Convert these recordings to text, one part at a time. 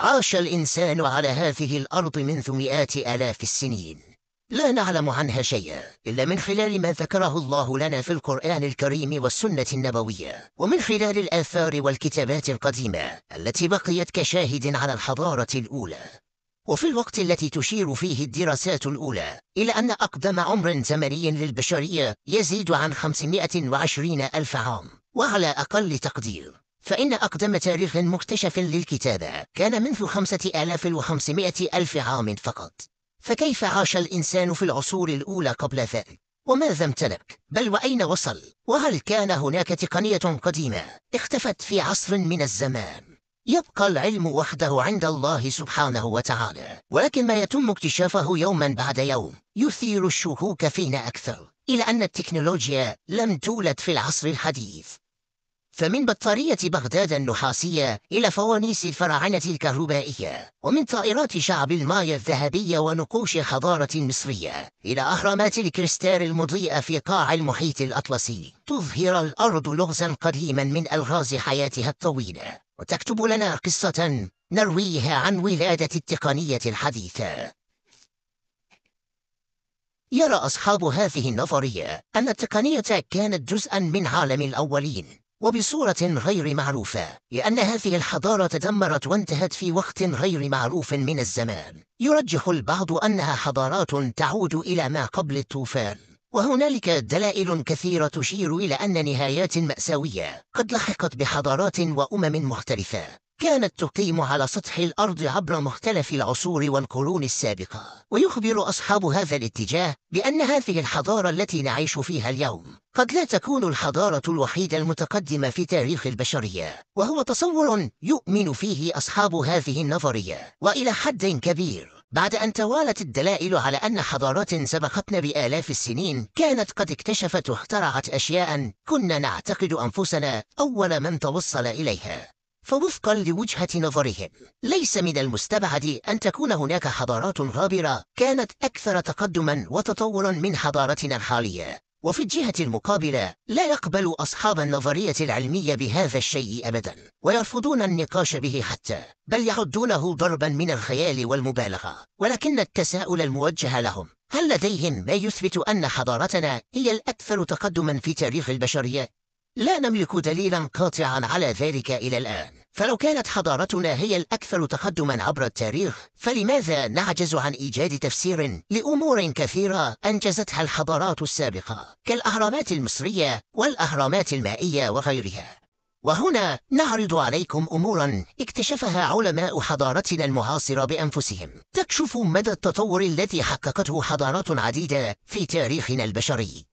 عاش الإنسان على هذه الأرض منذ مئات آلاف السنين لا نعلم عنها شيئا إلا من خلال ما ذكره الله لنا في القرآن الكريم والسنة النبوية ومن خلال الآثار والكتابات القديمة التي بقيت كشاهد على الحضارة الأولى وفي الوقت التي تشير فيه الدراسات الأولى إلى أن أقدم عمر زمني للبشرية يزيد عن 520 ألف عام وعلى أقل تقدير فإن أقدم تاريخ مكتشف للكتابة كان منذ 5500 ألف عام فقط فكيف عاش الإنسان في العصور الأولى قبل ذلك؟ وماذا امتلك؟ بل وأين وصل؟ وهل كان هناك تقنية قديمة اختفت في عصر من الزمان؟ يبقى العلم وحده عند الله سبحانه وتعالى ولكن ما يتم اكتشافه يوما بعد يوم يثير الشكوك فينا أكثر إلى أن التكنولوجيا لم تولد في العصر الحديث فمن بطارية بغداد النحاسية إلى فوانيس الفراعنة الكهربائية ومن طائرات شعب المايا الذهبية ونقوش حضارة مصرية إلى أهرامات الكريستال المضيئة في قاع المحيط الأطلسي تظهر الأرض لغزا قديما من ألغاز حياتها الطويلة وتكتب لنا قصة نرويها عن ولادة التقنية الحديثة يرى أصحاب هذه النظرية أن التقنية كانت جزءا من عالم الأولين وبصورة غير معروفة لأن هذه الحضارة تدمرت وانتهت في وقت غير معروف من الزمان يرجح البعض أنها حضارات تعود إلى ما قبل الطوفان وهنالك دلائل كثيرة تشير إلى أن نهايات مأساوية قد لحقت بحضارات وأمم مختلفة كانت تقيم على سطح الأرض عبر مختلف العصور والقرون السابقة ويخبر أصحاب هذا الاتجاه بأن هذه الحضارة التي نعيش فيها اليوم قد لا تكون الحضارة الوحيدة المتقدمة في تاريخ البشرية وهو تصور يؤمن فيه أصحاب هذه النظرية وإلى حد كبير بعد أن توالت الدلائل على أن حضارات سبقتنا بآلاف السنين كانت قد اكتشفت واخترعت أشياء كنا نعتقد أنفسنا أول من توصل إليها فوفقا لوجهة نظرهم ليس من المستبعد أن تكون هناك حضارات غابرة كانت أكثر تقدما وتطورا من حضارتنا الحالية وفي الجهة المقابلة لا يقبل أصحاب النظرية العلمية بهذا الشيء أبدا ويرفضون النقاش به حتى بل يعدونه ضربا من الخيال والمبالغة ولكن التساؤل الموجه لهم هل لديهم ما يثبت أن حضارتنا هي الأكثر تقدما في تاريخ البشرية؟ لا نملك دليلا قاطعا على ذلك إلى الآن فلو كانت حضارتنا هي الأكثر تقدما عبر التاريخ فلماذا نعجز عن إيجاد تفسير لأمور كثيرة أنجزتها الحضارات السابقة كالأهرامات المصرية والأهرامات المائية وغيرها وهنا نعرض عليكم أمورا اكتشفها علماء حضارتنا المعاصرة بأنفسهم تكشف مدى التطور الذي حققته حضارات عديدة في تاريخنا البشري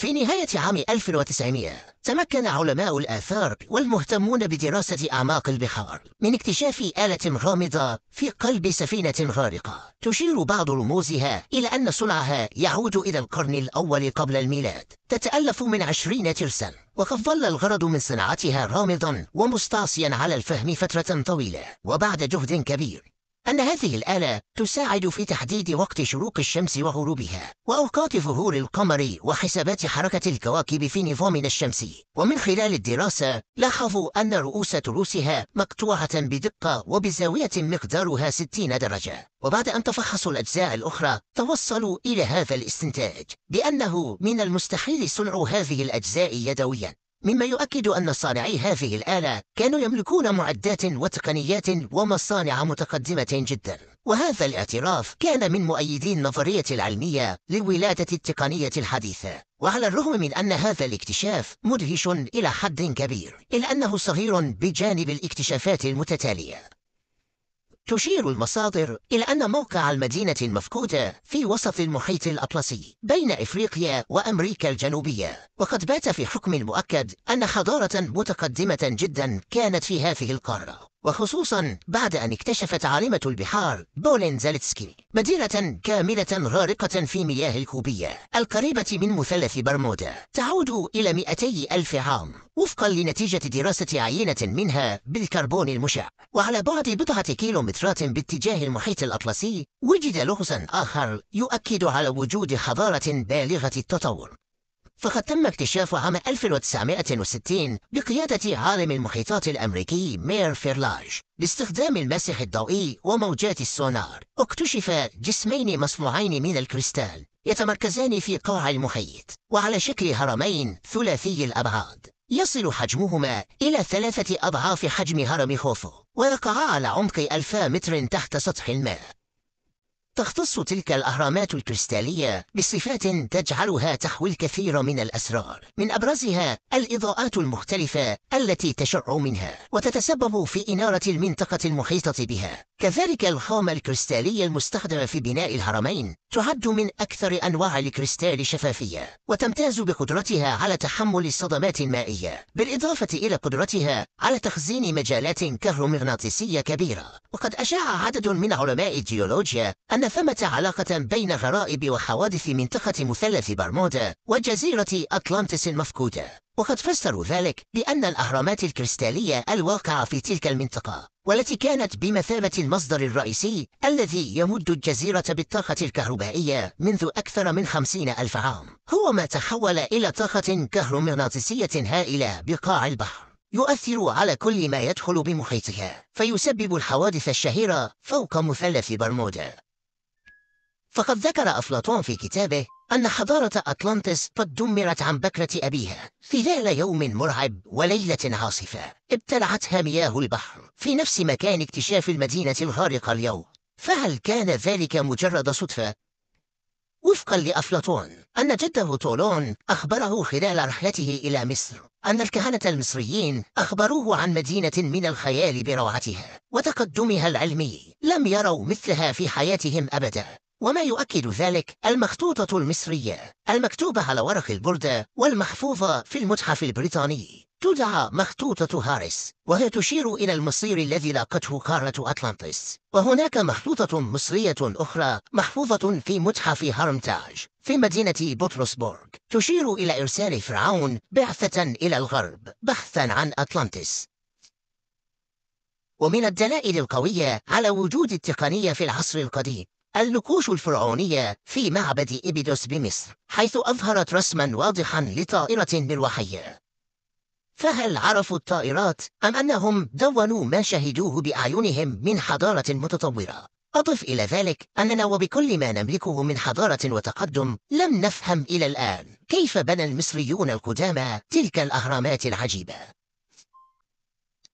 في نهاية عام 1900 تمكن علماء الآثار والمهتمون بدراسة أعماق البحار من اكتشاف آلة غامضة في قلب سفينة غارقة تشير بعض رموزها إلى أن صنعها يعود إلى القرن الأول قبل الميلاد تتألف من عشرين ترسا وقد ظل الغرض من صناعتها غامضا ومستعصيا على الفهم فترة طويلة وبعد جهد كبير أن هذه الآلة تساعد في تحديد وقت شروق الشمس وغروبها وأوقات ظهور القمر وحسابات حركة الكواكب في نظامنا الشمسي ومن خلال الدراسة لاحظوا أن رؤوس تروسها مقطوعة بدقة وبزاوية مقدارها 60 درجة وبعد أن تفحصوا الأجزاء الأخرى توصلوا إلى هذا الاستنتاج بأنه من المستحيل صنع هذه الأجزاء يدويا مما يؤكد أن صانعي هذه الآلة كانوا يملكون معدات وتقنيات ومصانع متقدمة جدا وهذا الاعتراف كان من مؤيدي النظرية العلمية للولادة التقنية الحديثة وعلى الرغم من أن هذا الاكتشاف مدهش إلى حد كبير إلا أنه صغير بجانب الاكتشافات المتتالية تشير المصادر إلى أن موقع المدينة المفقودة في وسط المحيط الأطلسي بين إفريقيا وأمريكا الجنوبية وقد بات في حكم مؤكد أن حضارة متقدمة جدا كانت في هذه القارة وخصوصا بعد أن اكتشفت عالمة البحار بولين زالتسكي مدينة كاملة غارقة في مياه الكوبية القريبة من مثلث برمودا تعود إلى 200 ألف عام وفقا لنتيجة دراسة عينة منها بالكربون المشع وعلى بعد بضعة كيلومترات باتجاه المحيط الأطلسي وجد لغزا آخر يؤكد على وجود حضارة بالغة التطور فقد تم اكتشافه عام 1960 بقيادة عالم المحيطات الأمريكي مير فيرلاج باستخدام المسح الضوئي وموجات السونار اكتشف جسمين مصنوعين من الكريستال يتمركزان في قاع المحيط وعلى شكل هرمين ثلاثي الأبعاد يصل حجمهما إلى ثلاثة أضعاف حجم هرم خوفو ويقعا على عمق ألفا متر تحت سطح الماء تختص تلك الأهرامات الكريستالية بصفات تجعلها تحوي الكثير من الأسرار من أبرزها الإضاءات المختلفة التي تشع منها وتتسبب في إنارة المنطقة المحيطة بها كذلك الخامة الكريستالية المستخدمة في بناء الهرمين تعد من أكثر أنواع الكريستال شفافية وتمتاز بقدرتها على تحمل الصدمات المائية بالإضافة إلى قدرتها على تخزين مجالات كهرومغناطيسية كبيرة وقد أشاع عدد من علماء الجيولوجيا أن ثمة علاقة بين غرائب وحوادث منطقة مثلث برمودا وجزيرة أطلانتس المفقودة وقد فسروا ذلك بأن الأهرامات الكريستالية الواقعة في تلك المنطقة والتي كانت بمثابة المصدر الرئيسي الذي يمد الجزيرة بالطاقة الكهربائية منذ أكثر من خمسين ألف عام هو ما تحول إلى طاقة كهرومغناطيسية هائلة بقاع البحر يؤثر على كل ما يدخل بمحيطها فيسبب الحوادث الشهيرة فوق مثلث برمودا فقد ذكر أفلاطون في كتابه أن حضارة أطلانتس قد دمرت عن بكرة أبيها خلال يوم مرعب وليلة عاصفة ابتلعتها مياه البحر في نفس مكان اكتشاف المدينة الغارقة اليوم فهل كان ذلك مجرد صدفة؟ وفقا لأفلاطون أن جده طولون أخبره خلال رحلته إلى مصر أن الكهنة المصريين أخبروه عن مدينة من الخيال بروعتها وتقدمها العلمي لم يروا مثلها في حياتهم أبدا وما يؤكد ذلك المخطوطة المصرية المكتوبة على ورق البردة والمحفوظة في المتحف البريطاني تدعى مخطوطة هاريس وهي تشير إلى المصير الذي لاقته قارة أطلانتس وهناك مخطوطة مصرية أخرى محفوظة في متحف هرمتاج في مدينة بطرسبورغ تشير إلى إرسال فرعون بعثة إلى الغرب بحثا عن أطلانتس ومن الدلائل القوية على وجود التقنية في العصر القديم النقوش الفرعونية في معبد إبيدوس بمصر حيث أظهرت رسما واضحا لطائرة مروحية فهل عرفوا الطائرات أم أنهم دونوا ما شهدوه بأعينهم من حضارة متطورة؟ أضف إلى ذلك أننا وبكل ما نملكه من حضارة وتقدم لم نفهم إلى الآن كيف بنى المصريون القدامى تلك الأهرامات العجيبة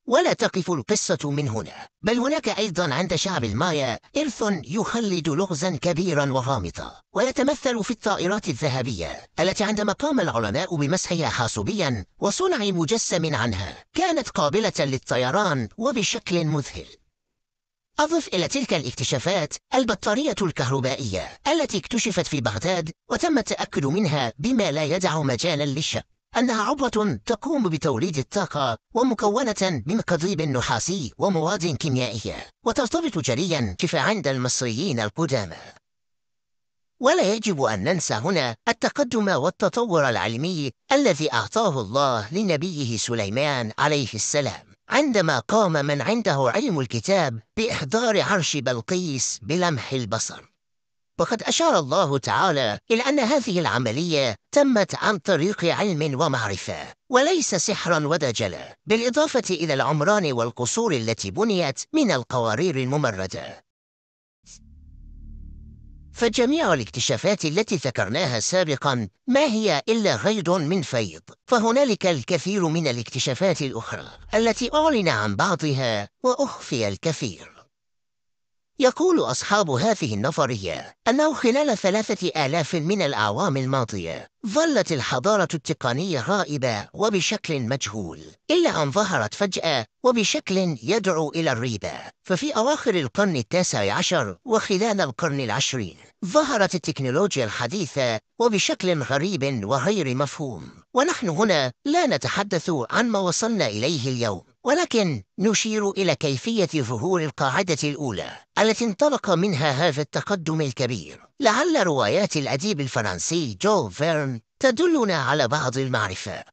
ولا تقف القصة من هنا بل هناك أيضا عند شعب المايا إرث يخلد لغزا كبيرا وغامضا ويتمثل في الطائرات الذهبية التي عندما قام العلماء بمسحها حاسوبيا وصنع مجسم عنها كانت قابلة للطيران وبشكل مذهل أضف إلى تلك الاكتشافات البطارية الكهربائية التي اكتشفت في بغداد وتم التأكد منها بما لا يدع مجالا للشك أنها عبوة تقوم بتوليد الطاقة ومكونة من قضيب نحاسي ومواد كيميائية وترتبط جليا كيف عند المصريين القدامى ولا يجب أن ننسى هنا التقدم والتطور العلمي الذي أعطاه الله لنبيه سليمان عليه السلام عندما قام من عنده علم الكتاب بإحضار عرش بلقيس بلمح البصر وقد أشار الله تعالى إلى أن هذه العملية تمت عن طريق علم ومعرفة وليس سحرا ودجلا بالإضافة إلى العمران والقصور التي بنيت من القوارير الممردة فجميع الاكتشافات التي ذكرناها سابقا ما هي إلا غيض من فيض فهنالك الكثير من الاكتشافات الأخرى التي أعلن عن بعضها وأخفي الكثير يقول أصحاب هذه النظرية أنه خلال ثلاثة آلاف من الأعوام الماضية ظلت الحضارة التقنية غائبة وبشكل مجهول إلا أن ظهرت فجأة وبشكل يدعو إلى الريبة ففي أواخر القرن التاسع عشر وخلال القرن العشرين ظهرت التكنولوجيا الحديثة وبشكل غريب وغير مفهوم ونحن هنا لا نتحدث عن ما وصلنا إليه اليوم ولكن نشير إلى كيفية ظهور القاعدة الأولى التي انطلق منها هذا التقدم الكبير لعل روايات الأديب الفرنسي جو فيرن تدلنا على بعض المعرفة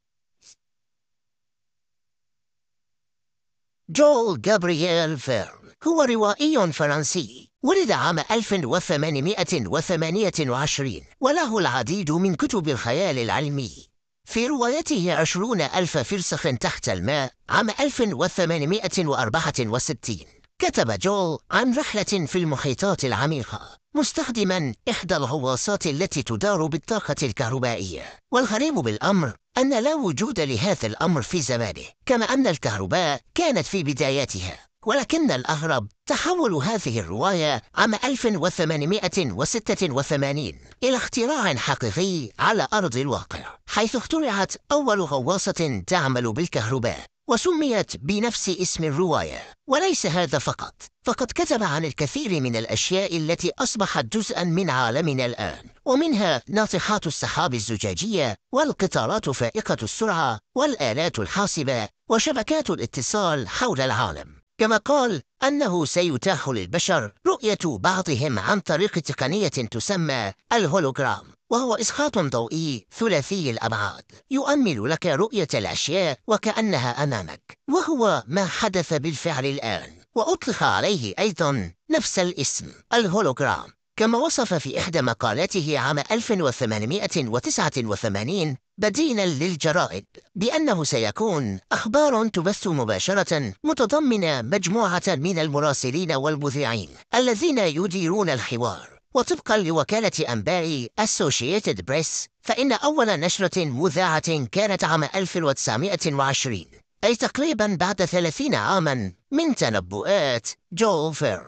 جول جابرييل فيرن هو روائي فرنسي ولد عام 1828 وله العديد من كتب الخيال العلمي في روايته عشرون ألف فرسخ تحت الماء عام 1864 كتب جول عن رحلة في المحيطات العميقة مستخدما إحدى الغواصات التي تدار بالطاقة الكهربائية والغريب بالأمر أن لا وجود لهذا الأمر في زمانه كما أن الكهرباء كانت في بداياتها ولكن الأغرب تحول هذه الرواية عام 1886 إلى اختراع حقيقي على أرض الواقع حيث اخترعت أول غواصة تعمل بالكهرباء وسميت بنفس اسم الرواية وليس هذا فقط فقد كتب عن الكثير من الأشياء التي أصبحت جزءا من عالمنا الآن ومنها ناطحات السحاب الزجاجية والقطارات فائقة السرعة والآلات الحاسبة وشبكات الاتصال حول العالم كما قال أنه سيتاح للبشر رؤية بعضهم عن طريق تقنية تسمى الهولوجرام وهو إسقاط ضوئي ثلاثي الأبعاد يؤمل لك رؤية الأشياء وكأنها أمامك وهو ما حدث بالفعل الآن وأطلق عليه أيضا نفس الاسم الهولوجرام كما وصف في إحدى مقالاته عام 1889 بديلا للجرائد بأنه سيكون أخبار تبث مباشرة متضمنة مجموعة من المراسلين والمذيعين الذين يديرون الحوار وطبقا لوكالة أنباء Associated بريس فإن أول نشرة مذاعة كانت عام 1920 أي تقريبا بعد 30 عاما من تنبؤات جول فير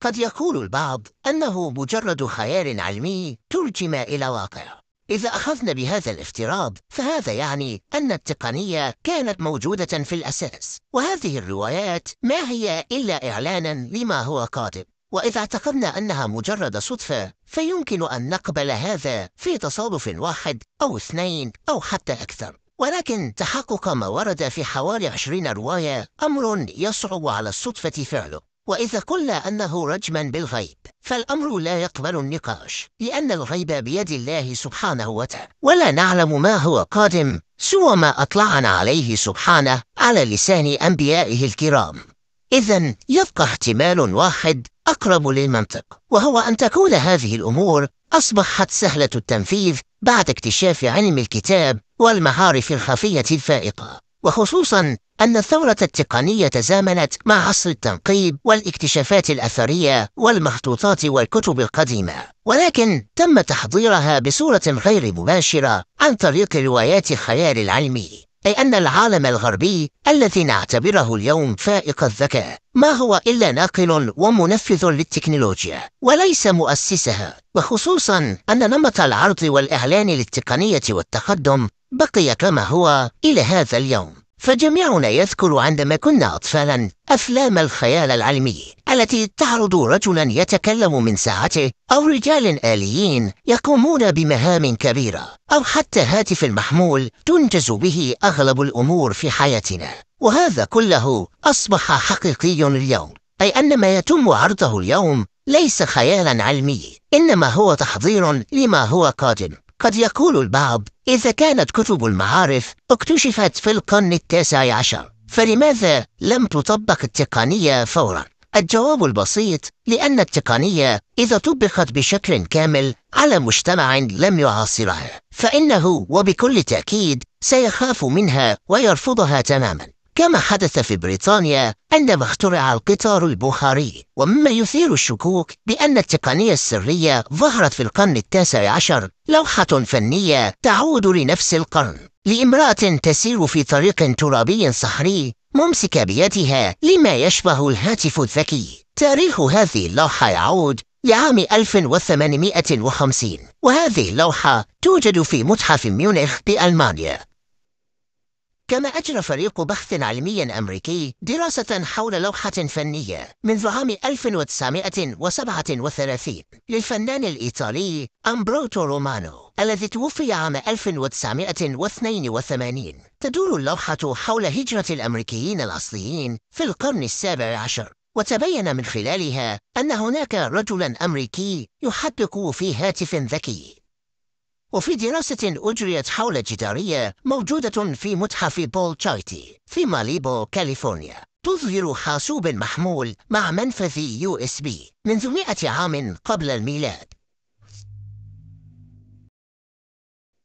قد يقول البعض أنه مجرد خيال علمي ترجم إلى واقع إذا أخذنا بهذا الافتراض فهذا يعني أن التقنية كانت موجودة في الأساس وهذه الروايات ما هي إلا إعلانا لما هو قادم وإذا اعتقدنا أنها مجرد صدفة فيمكن أن نقبل هذا في تصادف واحد أو اثنين أو حتى أكثر ولكن تحقق ما ورد في حوالي عشرين رواية أمر يصعب على الصدفة فعله وإذا قلنا أنه رجما بالغيب فالأمر لا يقبل النقاش لأن الغيب بيد الله سبحانه وتعالى ولا نعلم ما هو قادم سوى ما أطلعنا عليه سبحانه على لسان أنبيائه الكرام إذا يبقى احتمال واحد أقرب للمنطق وهو أن تكون هذه الأمور أصبحت سهلة التنفيذ بعد اكتشاف علم الكتاب والمعارف الخفية الفائقة وخصوصا أن الثورة التقنية تزامنت مع عصر التنقيب والاكتشافات الأثرية والمخطوطات والكتب القديمة، ولكن تم تحضيرها بصورة غير مباشرة عن طريق روايات الخيال العلمي، أي أن العالم الغربي الذي نعتبره اليوم فائق الذكاء ما هو إلا ناقل ومنفذ للتكنولوجيا وليس مؤسسها وخصوصا أن نمط العرض والإعلان للتقنية والتقدم بقي كما هو إلى هذا اليوم فجميعنا يذكر عندما كنا أطفالا أفلام الخيال العلمي التي تعرض رجلا يتكلم من ساعته أو رجال آليين يقومون بمهام كبيرة أو حتى هاتف محمول تنجز به أغلب الأمور في حياتنا وهذا كله أصبح حقيقي اليوم أي أن ما يتم عرضه اليوم ليس خيالا علمي إنما هو تحضير لما هو قادم قد يقول البعض إذا كانت كتب المعارف اكتشفت في القرن التاسع عشر فلماذا لم تطبق التقنية فورا؟ الجواب البسيط لأن التقنية إذا طبقت بشكل كامل على مجتمع لم يعاصرها فإنه وبكل تأكيد سيخاف منها ويرفضها تماما كما حدث في بريطانيا عندما اخترع القطار البخاري ومما يثير الشكوك بأن التقنية السرية ظهرت في القرن التاسع عشر لوحة فنية تعود لنفس القرن لامرأة تسير في طريق ترابي صحري ممسكة بيدها لما يشبه الهاتف الذكي تاريخ هذه اللوحة يعود لعام 1850 وهذه اللوحة توجد في متحف ميونخ بألمانيا كما أجرى فريق بحث علمي أمريكي دراسة حول لوحة فنية منذ عام 1937 للفنان الإيطالي أمبروتو رومانو الذي توفي عام 1982 تدور اللوحة حول هجرة الأمريكيين الأصليين في القرن السابع عشر وتبين من خلالها أن هناك رجلا أمريكي يحدق في هاتف ذكي وفي دراسة أجريت حول جدارية موجودة في متحف بول تشايتي في ماليبو كاليفورنيا تظهر حاسوب محمول مع منفذ يو اس بي منذ مئة عام قبل الميلاد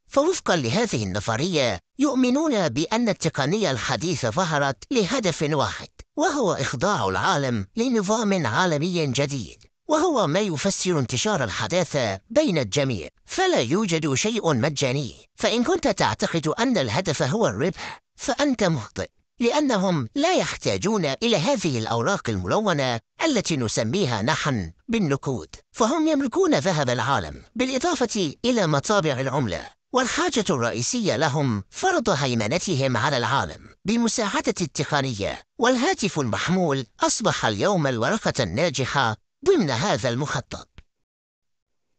فوفقا لهذه النظرية يؤمنون بأن التقنية الحديثة ظهرت لهدف واحد وهو إخضاع العالم لنظام عالمي جديد وهو ما يفسر انتشار الحداثة بين الجميع فلا يوجد شيء مجاني فإن كنت تعتقد أن الهدف هو الربح فأنت مخطئ لأنهم لا يحتاجون إلى هذه الأوراق الملونة التي نسميها نحن بالنقود فهم يملكون ذهب العالم بالإضافة إلى مطابع العملة والحاجة الرئيسية لهم فرض هيمنتهم على العالم بمساعدة التقنية والهاتف المحمول أصبح اليوم الورقة الناجحة ضمن هذا المخطط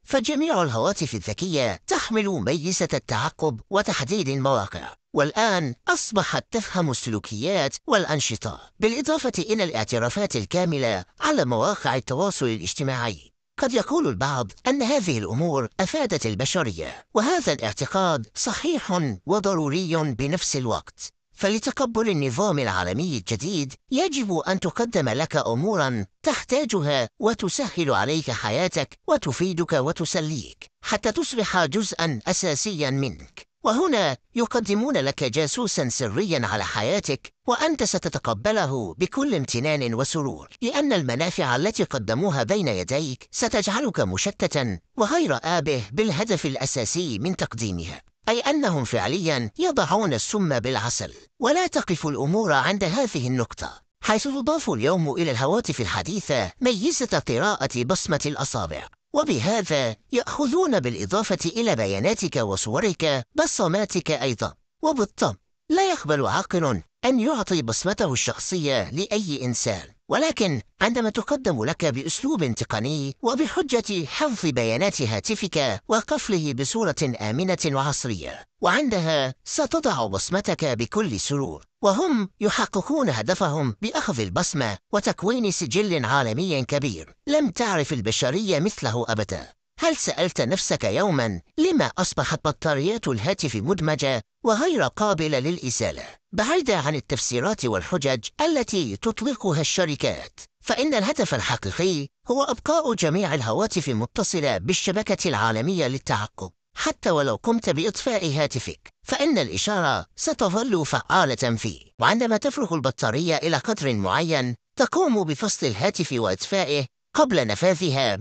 فجميع الهواتف الذكية تحمل ميزة التعقب وتحديد المواقع والآن أصبحت تفهم السلوكيات والأنشطة بالإضافة إلى الاعترافات الكاملة على مواقع التواصل الاجتماعي قد يقول البعض أن هذه الأمور أفادت البشرية وهذا الاعتقاد صحيح وضروري بنفس الوقت فلتقبل النظام العالمي الجديد يجب أن تقدم لك أمورا تحتاجها وتسهل عليك حياتك وتفيدك وتسليك حتى تصبح جزءا أساسيا منك وهنا يقدمون لك جاسوسا سريا على حياتك وأنت ستتقبله بكل امتنان وسرور لأن المنافع التي قدموها بين يديك ستجعلك مشتتا وغير آبه بالهدف الأساسي من تقديمها أي أنهم فعليا يضعون السم بالعسل ولا تقف الأمور عند هذه النقطة حيث تضاف اليوم إلى الهواتف الحديثة ميزة قراءة بصمة الأصابع وبهذا يأخذون بالإضافة إلى بياناتك وصورك بصماتك أيضا وبالطبع لا يقبل عاقل أن يعطي بصمته الشخصية لأي إنسان ولكن عندما تقدم لك بأسلوب تقني وبحجة حفظ بيانات هاتفك وقفله بصورة آمنة وعصرية وعندها ستضع بصمتك بكل سرور وهم يحققون هدفهم بأخذ البصمة وتكوين سجل عالمي كبير لم تعرف البشرية مثله أبدا هل سألت نفسك يوما لما أصبحت بطاريات الهاتف مدمجة وغير قابلة للإزالة بعيدا عن التفسيرات والحجج التي تطلقها الشركات فإن الهدف الحقيقي هو إبقاء جميع الهواتف متصلة بالشبكة العالمية للتعقب حتى ولو قمت بإطفاء هاتفك فإن الإشارة ستظل فعالة فيه وعندما تفرغ البطارية إلى قدر معين تقوم بفصل الهاتف وإطفائه قبل نفاذها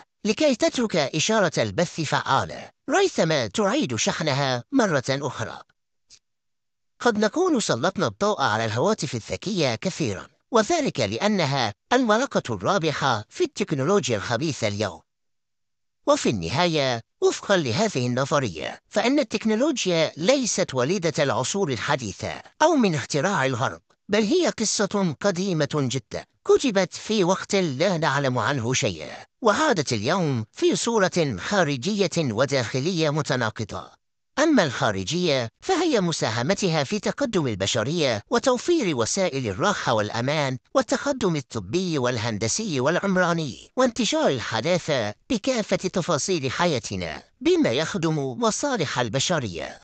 100% لكي تترك إشارة البث فعالة ريثما تعيد شحنها مرة أخرى. قد نكون سلطنا الضوء على الهواتف الذكية كثيرا وذلك لأنها المرقة الرابحة في التكنولوجيا الخبيثة اليوم. وفي النهاية وفقا لهذه النظرية فإن التكنولوجيا ليست وليدة العصور الحديثة أو من اختراع الغرب بل هي قصة قديمة جدا كتبت في وقت لا نعلم عنه شيئا وعادت اليوم في صورة خارجية وداخلية متناقضة أما الخارجية فهي مساهمتها في تقدم البشرية وتوفير وسائل الراحة والأمان والتقدم الطبي والهندسي والعمراني وانتشار الحداثة بكافة تفاصيل حياتنا بما يخدم مصالح البشرية